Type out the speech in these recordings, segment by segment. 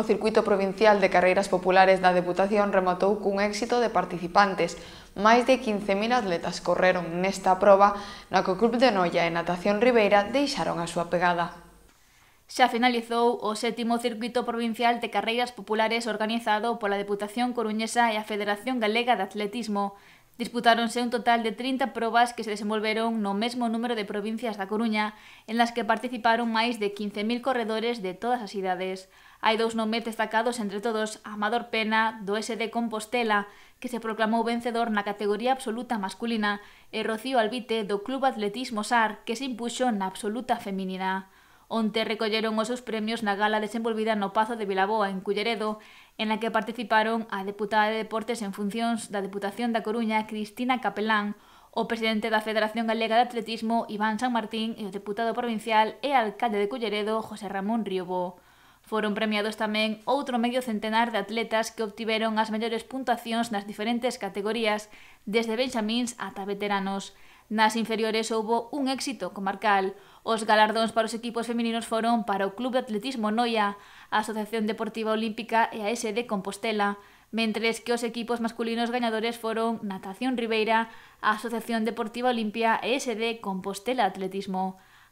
O circuito provincial de carreiras populares da Deputación rematou cun éxito de participantes. Máis de 15.000 atletas correron nesta proba, na que o Club de Noia e Natación Ribeira deixaron a súa pegada. Xa finalizou o sétimo circuito provincial de carreiras populares organizado pola Deputación Coruñesa e a Federación Galega de Atletismo. Disputáronse un total de 30 probas que se desenvolveron no mesmo número de provincias da Coruña, en las que participaron máis de 15.000 corredores de todas as idades. Hai dous nomes destacados entre todos, Amador Pena, do SD Compostela, que se proclamou vencedor na categoría absoluta masculina, e Rocío Albite, do Club Atletismo SAR, que se impuxo na absoluta feminina onte recolleron os seus premios na gala desenvolvida no Pazo de Vilaboa, en Culleredo, en la que participaron a deputada de Deportes en funcións da Deputación da Coruña, Cristina Capelán, o presidente da Federación Galega de Atletismo, Iván San Martín, e o deputado provincial e alcalde de Culleredo, José Ramón Riobó. Foron premiados tamén outro medio centenar de atletas que obtiveron as mellores puntuacións nas diferentes categorías, desde benxamins ata veteranos. Nas inferiores houbo un éxito comarcal. Os galardóns para os equipos femininos foron para o Club de Atletismo Noia, a Asociación Deportiva Olímpica e a SD Compostela, mentres que os equipos masculinos gañadores foron Natación Ribeira, a Asociación Deportiva Olimpia e SD Compostela Atletismo.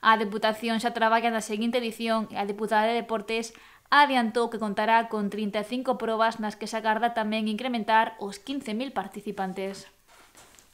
A Deputación xa traballa na seguinte edición e a Deputada de Deportes adiantou que contará con 35 probas nas que se agarda tamén incrementar os 15.000 participantes.